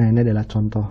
Nah, ini adalah contoh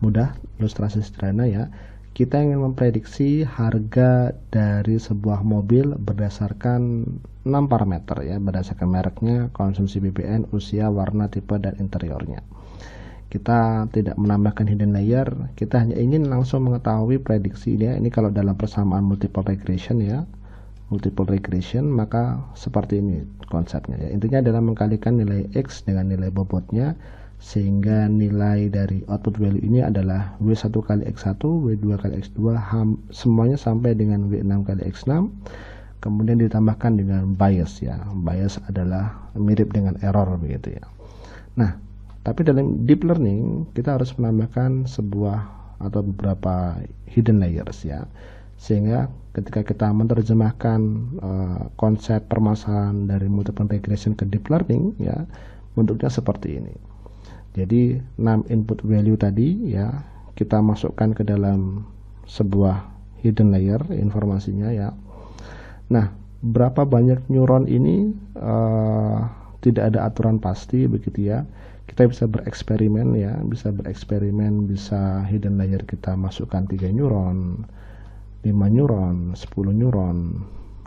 mudah ilustrasi sederhana ya. Kita ingin memprediksi harga dari sebuah mobil berdasarkan 6 parameter ya, berdasarkan mereknya, konsumsi BBM, usia, warna, tipe, dan interiornya. Kita tidak menambahkan hidden layer, kita hanya ingin langsung mengetahui prediksi ya. Ini kalau dalam persamaan multiple regression ya, multiple regression maka seperti ini konsepnya ya. Intinya adalah mengkalikan nilai X dengan nilai bobotnya sehingga nilai dari output value ini adalah W1 kali X1, W2 kali X2 ham, semuanya sampai dengan W6 kali X6 kemudian ditambahkan dengan bias ya bias adalah mirip dengan error begitu ya nah tapi dalam deep learning kita harus menambahkan sebuah atau beberapa hidden layers ya sehingga ketika kita menerjemahkan uh, konsep permasalahan dari multiple regression ke deep learning ya bentuknya seperti ini jadi 6 input value tadi ya kita masukkan ke dalam sebuah hidden layer informasinya ya. Nah, berapa banyak neuron ini uh, tidak ada aturan pasti begitu ya. Kita bisa bereksperimen ya, bisa bereksperimen bisa hidden layer kita masukkan 3 neuron, 5 neuron, 10 neuron,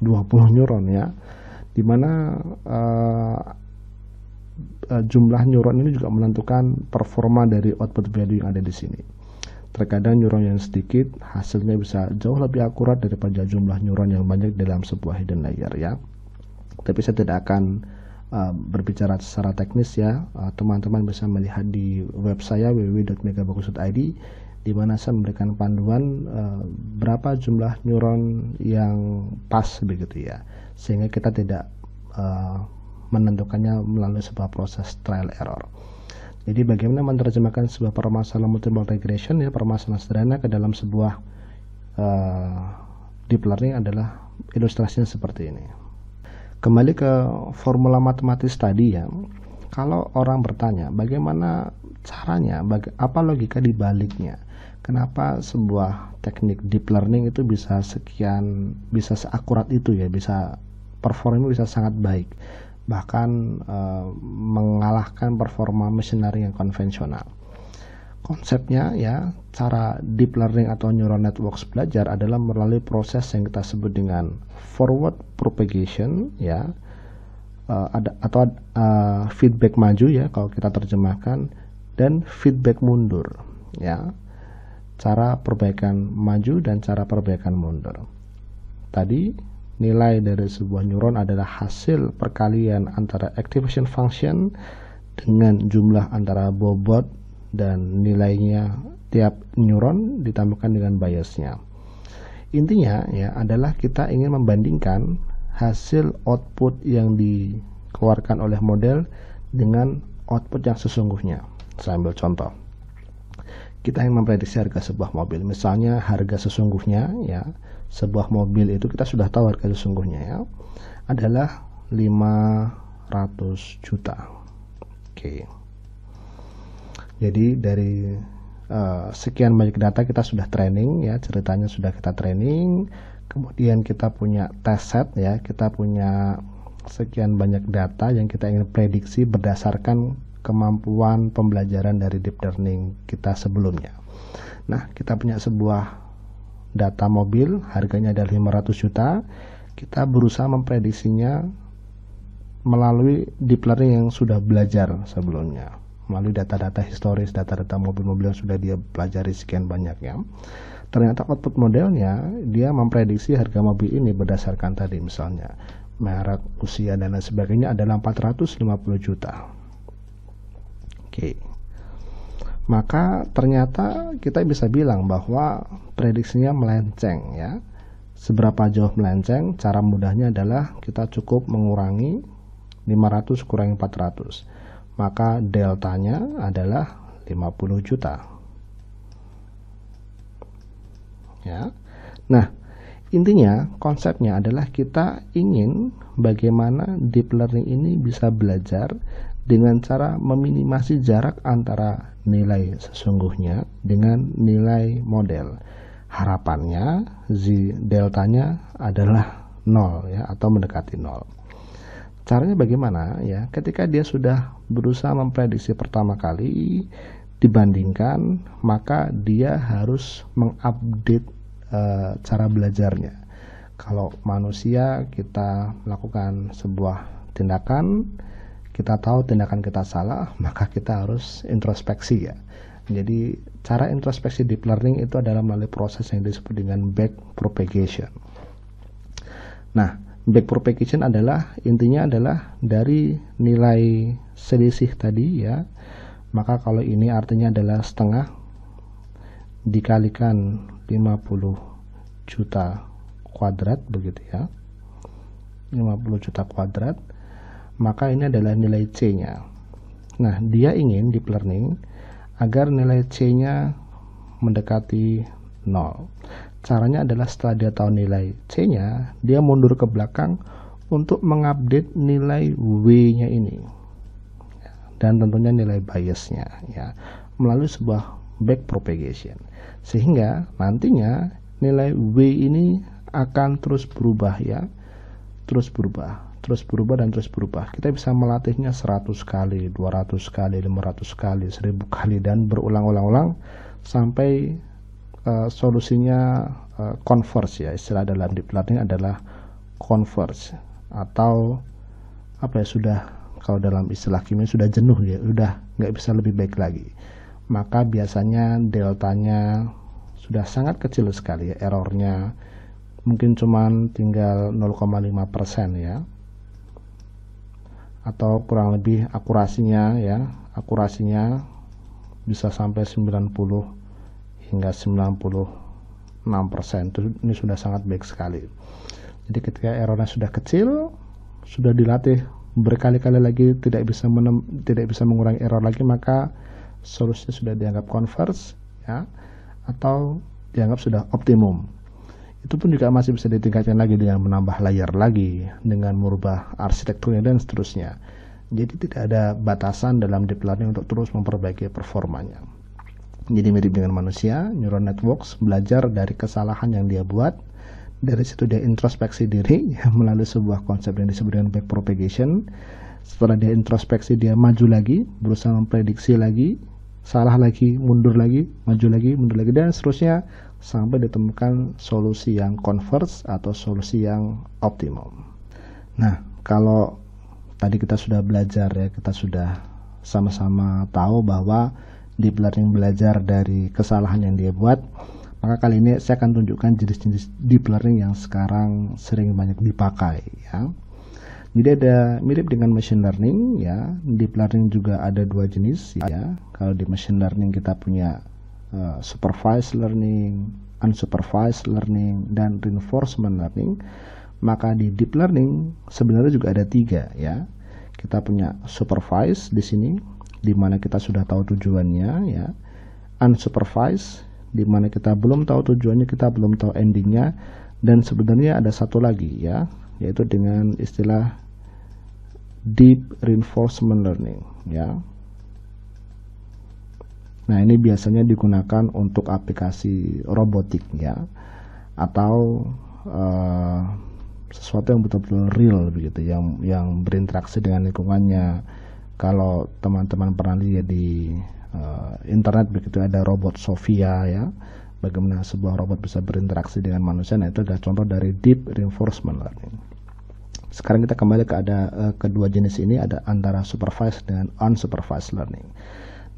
20 neuron ya. Dimana uh, eh, Eh, jumlah neuron ini juga menentukan performa dari output value yang ada di sini. Terkadang neuron yang sedikit hasilnya bisa jauh lebih akurat daripada jumlah neuron yang banyak dalam sebuah hidden layer ya. Tapi saya tidak akan uh, berbicara secara teknis ya. Eh, teman-teman uh, bisa melihat di web saya www.megabagus.id di mana saya memberikan panduan uh, berapa jumlah neuron yang pas begitu ya. Sehingga kita tidak uh, menentukannya melalui sebuah proses trial error. Jadi bagaimana menerjemahkan sebuah permasalahan multiple regression ya permasalahan sederhana ke dalam sebuah uh, deep learning adalah ilustrasinya seperti ini. Kembali ke formula matematis tadi ya. Kalau orang bertanya bagaimana caranya, baga apa logika dibaliknya? Kenapa sebuah teknik deep learning itu bisa sekian bisa seakurat itu ya, bisa performnya bisa sangat baik bahkan uh, mengalahkan performa machinery yang konvensional. Konsepnya ya, cara deep learning atau neural networks belajar adalah melalui proses yang kita sebut dengan forward propagation ya. Uh, ada atau uh, feedback maju ya kalau kita terjemahkan dan feedback mundur ya. Cara perbaikan maju dan cara perbaikan mundur. Tadi Nilai dari sebuah neuron adalah hasil perkalian antara activation function dengan jumlah antara bobot dan nilainya tiap neuron ditambahkan dengan biasnya. Intinya ya adalah kita ingin membandingkan hasil output yang dikeluarkan oleh model dengan output yang sesungguhnya. Saya ambil contoh kita ingin memprediksi harga sebuah mobil. Misalnya harga sesungguhnya ya, sebuah mobil itu kita sudah tahu harga sesungguhnya ya adalah 500 juta. Oke. Jadi dari uh, sekian banyak data kita sudah training ya, ceritanya sudah kita training, kemudian kita punya test set ya, kita punya sekian banyak data yang kita ingin prediksi berdasarkan kemampuan pembelajaran dari deep learning kita sebelumnya. Nah, kita punya sebuah data mobil, harganya ada 500 juta. Kita berusaha memprediksinya melalui deep learning yang sudah belajar sebelumnya melalui data-data historis, data-data mobil-mobil yang sudah dia pelajari sekian banyaknya. Ternyata output modelnya dia memprediksi harga mobil ini berdasarkan tadi misalnya merek, usia dan lain sebagainya adalah 450 juta. Oke. Maka ternyata kita bisa bilang bahwa prediksinya melenceng ya. Seberapa jauh melenceng? Cara mudahnya adalah kita cukup mengurangi 500 kurangi 400. Maka deltanya adalah 50 juta. Ya. Nah, Intinya, konsepnya adalah kita ingin bagaimana deep learning ini bisa belajar dengan cara meminimasi jarak antara nilai sesungguhnya dengan nilai model. Harapannya z deltanya adalah nol ya atau mendekati nol Caranya bagaimana ya? Ketika dia sudah berusaha memprediksi pertama kali dibandingkan, maka dia harus mengupdate e, cara belajarnya. Kalau manusia kita melakukan sebuah tindakan, kita tahu tindakan kita salah, maka kita harus introspeksi ya. Jadi cara introspeksi deep learning itu adalah melalui proses yang disebut dengan back propagation. Nah, back propagation adalah intinya adalah dari nilai selisih tadi ya. Maka kalau ini artinya adalah setengah dikalikan 50 juta kuadrat begitu ya. 50 juta kuadrat maka ini adalah nilai C-nya. Nah, dia ingin deep learning agar nilai C-nya mendekati 0. Caranya adalah setelah dia tahu nilai C-nya, dia mundur ke belakang untuk mengupdate nilai W-nya ini. Dan tentunya nilai bias-nya ya, melalui sebuah back propagation. Sehingga nantinya nilai W ini akan terus berubah ya, terus berubah terus berubah dan terus berubah. Kita bisa melatihnya 100 kali, 200 kali, 500 kali, 1000 kali dan berulang-ulang-ulang sampai uh, solusinya uh, converse ya. Istilah dalam deep learning adalah converse atau apa ya sudah kalau dalam istilah kimia sudah jenuh ya, sudah nggak bisa lebih baik lagi. Maka biasanya deltanya sudah sangat kecil sekali ya errornya mungkin cuman tinggal 0,5% ya atau kurang lebih akurasinya ya akurasinya bisa sampai 90 hingga 96 persen ini sudah sangat baik sekali jadi ketika errornya sudah kecil sudah dilatih berkali-kali lagi tidak bisa menem, tidak bisa mengurangi error lagi maka solusinya sudah dianggap converse ya atau dianggap sudah optimum itu pun juga masih bisa ditingkatkan lagi dengan menambah layar lagi dengan merubah arsitekturnya dan seterusnya jadi tidak ada batasan dalam deep learning untuk terus memperbaiki performanya jadi mirip dengan manusia neural networks belajar dari kesalahan yang dia buat dari situ dia introspeksi diri melalui sebuah konsep yang disebut dengan backpropagation. setelah dia introspeksi dia maju lagi berusaha memprediksi lagi salah lagi mundur lagi maju lagi mundur lagi dan seterusnya sampai ditemukan solusi yang converge atau solusi yang optimum. Nah, kalau tadi kita sudah belajar ya, kita sudah sama-sama tahu bahwa deep learning belajar dari kesalahan yang dia buat, maka kali ini saya akan tunjukkan jenis-jenis deep learning yang sekarang sering banyak dipakai ya. Jadi ada mirip dengan machine learning ya, deep learning juga ada dua jenis ya. Kalau di machine learning kita punya Eh, supervised learning, unsupervised learning, dan reinforcement learning, maka di deep learning sebenarnya juga ada tiga ya. Kita punya supervised di sini, di mana kita sudah tahu tujuannya ya. Unsupervised, di mana kita belum tahu tujuannya, kita belum tahu endingnya, dan sebenarnya ada satu lagi ya, yaitu dengan istilah deep reinforcement learning ya Nah, ini biasanya digunakan untuk aplikasi robotik ya atau uh, sesuatu yang betul-betul real begitu yang yang berinteraksi dengan lingkungannya. Kalau teman-teman pernah lihat di uh, internet begitu ada robot Sofia ya bagaimana sebuah robot bisa berinteraksi dengan manusia nah itu adalah contoh dari deep reinforcement learning sekarang kita kembali ke ada uh, kedua jenis ini ada antara supervised dengan unsupervised learning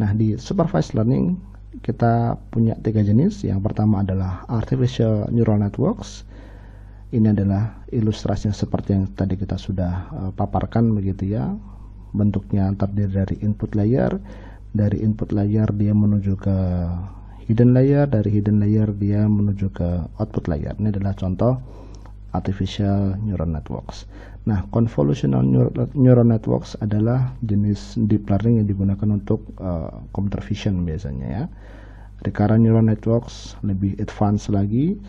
Nah, di supervised learning kita punya tiga jenis. Yang pertama adalah artificial neural networks. Ini adalah ilustrasinya seperti yang tadi kita sudah uh, paparkan begitu ya. Bentuknya terdiri dari input layer, dari input layer dia menuju ke hidden layer, dari hidden layer dia menuju ke output layer. Ini adalah contoh artificial neural networks. Nah, convolutional neural networks adalah jenis deep learning yang digunakan untuk uh, computer vision biasanya ya. Recurrent neural networks lebih advance lagi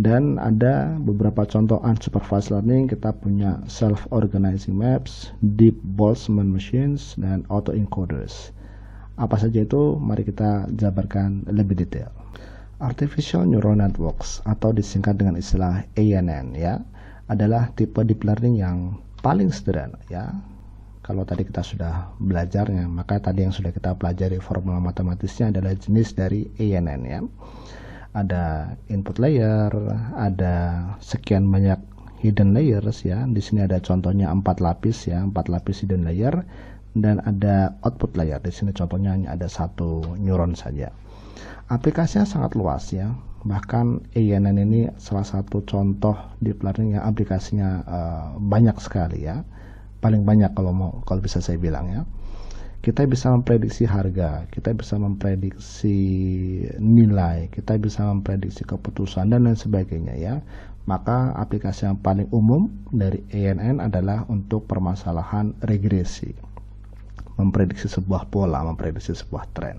dan ada beberapa contoh unsupervised learning kita punya self organizing maps, deep Boltzmann machines dan auto encoders. Apa saja itu mari kita jabarkan lebih detail. Artificial Neural Networks atau disingkat dengan istilah ANN ya adalah tipe deep learning yang paling sederhana ya. Kalau tadi kita sudah belajarnya, maka tadi yang sudah kita pelajari formula matematisnya adalah jenis dari ANN ya. Ada input layer, ada sekian banyak hidden layers ya. Di sini ada contohnya empat lapis ya, empat lapis hidden layer dan ada output layer. Di sini contohnya hanya ada satu neuron saja aplikasinya sangat luas ya bahkan ANN ini salah satu contoh deep learning yang aplikasinya uh, banyak sekali ya paling banyak kalau mau kalau bisa saya bilang ya kita bisa memprediksi harga, kita bisa memprediksi nilai, kita bisa memprediksi keputusan dan lain sebagainya ya. Maka aplikasi yang paling umum dari ANN adalah untuk permasalahan regresi. Memprediksi sebuah pola, memprediksi sebuah tren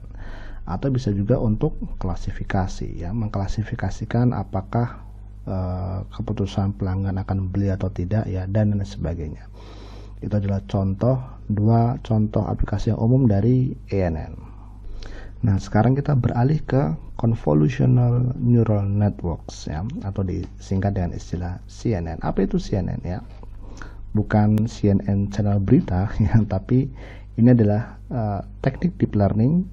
atau bisa juga untuk klasifikasi ya mengklasifikasikan apakah e, keputusan pelanggan akan beli atau tidak ya dan lain sebagainya itu adalah contoh dua contoh aplikasi yang umum dari ENN nah sekarang kita beralih ke convolutional neural networks ya atau disingkat dengan istilah CNN apa itu CNN ya bukan CNN channel berita ya tapi ini adalah uh, teknik deep learning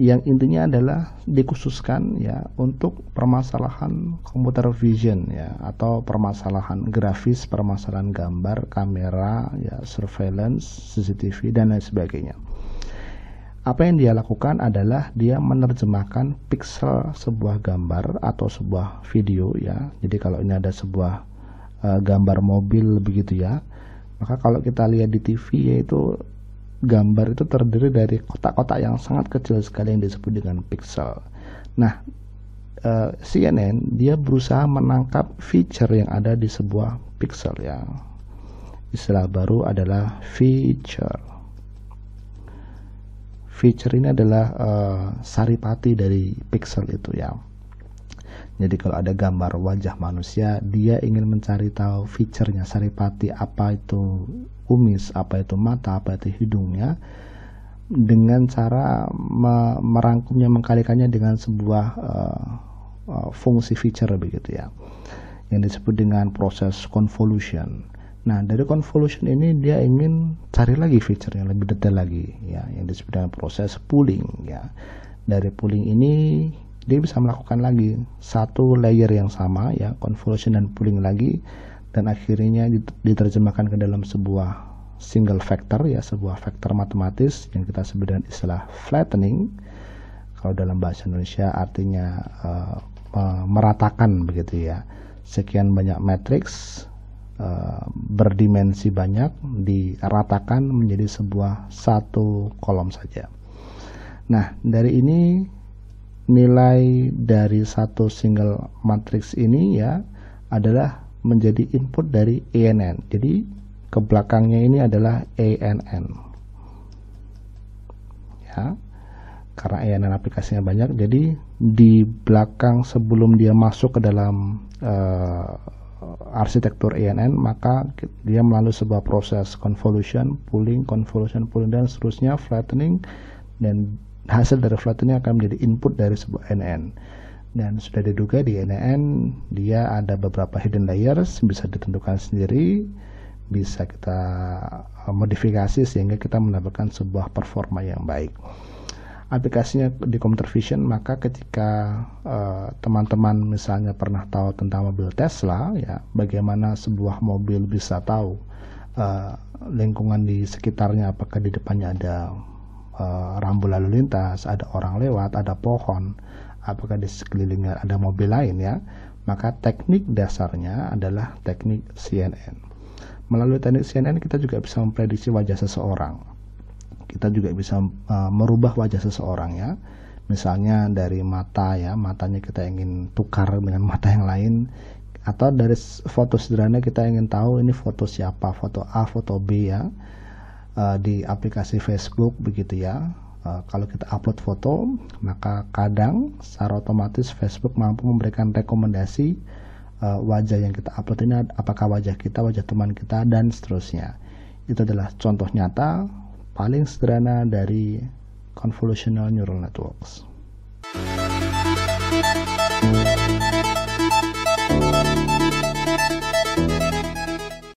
yang intinya adalah dikhususkan ya untuk permasalahan computer vision ya atau permasalahan grafis, permasalahan gambar, kamera, ya surveillance, CCTV dan lain sebagainya. Apa yang dia lakukan adalah dia menerjemahkan pixel sebuah gambar atau sebuah video ya. Jadi kalau ini ada sebuah uh, gambar mobil begitu ya, maka kalau kita lihat di TV yaitu gambar itu terdiri dari kotak-kotak yang sangat kecil sekali yang disebut dengan pixel. Nah, uh, eh, CNN dia berusaha menangkap feature yang ada di sebuah pixel yang Istilah baru adalah feature. Feature ini adalah uh, saripati dari pixel itu ya. Jadi kalau ada gambar wajah manusia, dia ingin mencari tahu fiturnya saripati apa itu kumis, apa itu mata, apa itu hidungnya Dengan cara me merangkumnya, mengkalikannya dengan sebuah uh, uh, fungsi feature begitu ya. Yang disebut dengan proses convolution. Nah, dari convolution ini dia ingin cari lagi feature yang lebih detail lagi ya, yang disebut dengan proses pooling ya. Dari pooling ini dia bisa melakukan lagi satu layer yang sama ya, convolution dan pooling lagi dan akhirnya diterjemahkan ke dalam sebuah single factor ya sebuah faktor matematis yang kita sebut dengan istilah flattening kalau dalam bahasa Indonesia artinya uh, meratakan begitu ya sekian banyak matriks uh, berdimensi banyak diratakan menjadi sebuah satu kolom saja nah dari ini nilai dari satu single matriks ini ya adalah menjadi input dari ANN. Jadi ke belakangnya ini adalah ANN. Ya. Karena ANN aplikasinya banyak, jadi di belakang sebelum dia masuk ke dalam uh, arsitektur ANN maka dia melalui sebuah proses convolution, pooling, convolution, pooling dan seterusnya flattening dan hasil dari flattening akan menjadi input dari sebuah ANN dan sudah diduga di NN dia ada beberapa hidden layers bisa ditentukan sendiri bisa kita eh, modifikasi sehingga kita mendapatkan sebuah performa yang baik aplikasinya di computer vision maka ketika eh, teman-teman uh, misalnya pernah tahu tentang mobil Tesla ya bagaimana sebuah mobil bisa tahu uh, lingkungan di sekitarnya apakah di depannya ada uh, rambu lalu lintas ada orang lewat ada pohon apakah di sekelilingnya ada mobil lain ya, maka teknik dasarnya adalah teknik CNN. Melalui teknik CNN kita juga bisa memprediksi wajah seseorang. Kita juga bisa uh, merubah wajah seseorang ya. Misalnya dari mata ya, matanya kita ingin tukar dengan mata yang lain atau dari foto sederhana kita ingin tahu ini foto siapa, foto A, foto B ya. Uh, di aplikasi Facebook begitu ya Eh, kalau kita upload foto, maka kadang secara otomatis Facebook mampu memberikan rekomendasi uh, wajah yang kita upload ini apakah wajah kita, wajah teman kita, dan seterusnya. Itu adalah contoh nyata paling sederhana dari convolutional neural networks.